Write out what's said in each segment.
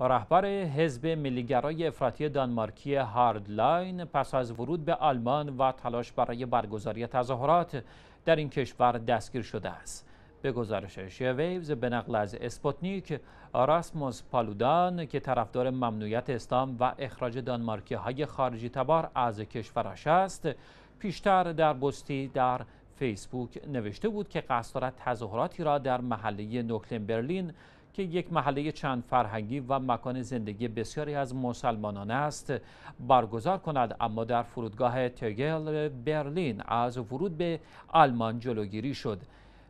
رهبر حزب ملیگرای افراطی دانمارکی هاردلاین پس از ورود به آلمان و تلاش برای برگزاری تظاهرات در این کشور دستگیر شده است. به گزارش شویوز به نقل از اسپوتنیک راسموس پالودان که طرفدار ممنوعیت اسلام و اخراج دانمارکی های خارجی تبار از کشورش است پیشتر در بستی در فیسبوک نوشته بود که قصد تظاهراتی را در محله نوکلن برلین که یک محله چند فرهنگی و مکان زندگی بسیاری از مسلمانان است برگزار کند اما در فرودگاه تگل برلین از ورود به آلمان جلوگیری شد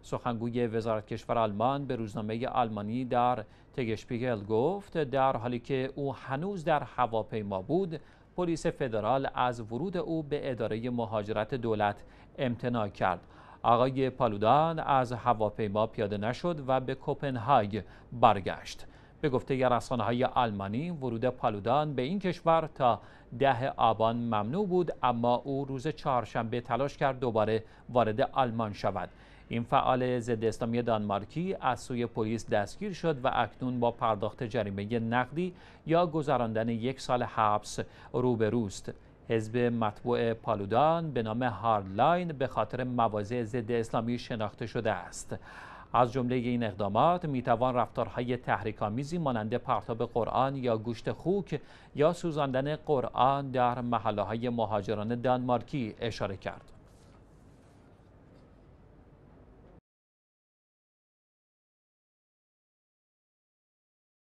سخنگوی وزارت کشور آلمان به روزنامه آلمانی در تگشپیگل گفت در حالی که او هنوز در هواپیما بود پلیس فدرال از ورود او به اداره مهاجرت دولت امتناع کرد آقای پالودان از هواپیما پیاده نشد و به کپنهاگ برگشت به گفته رسانه های آلمانی ورود پالودان به این کشور تا ده آبان ممنوع بود اما او روز چهارشنبه تلاش کرد دوباره وارد آلمان شود این فعال ضد اسلامی دانمارکی از سوی پلیس دستگیر شد و اکنون با پرداخت جریمه نقدی یا گذراندن یک سال حبس روبروست حزب مطبوع پالودان به نام هارلاین به خاطر مواضع ضد اسلامی شناخته شده است از جمله این اقدامات میتوان رفتارهای تحریکآمیزی مانند پرتاب قرآن یا گوشت خوک یا سوزاندن قرآن در محله های مهاجران دانمارکی اشاره کرد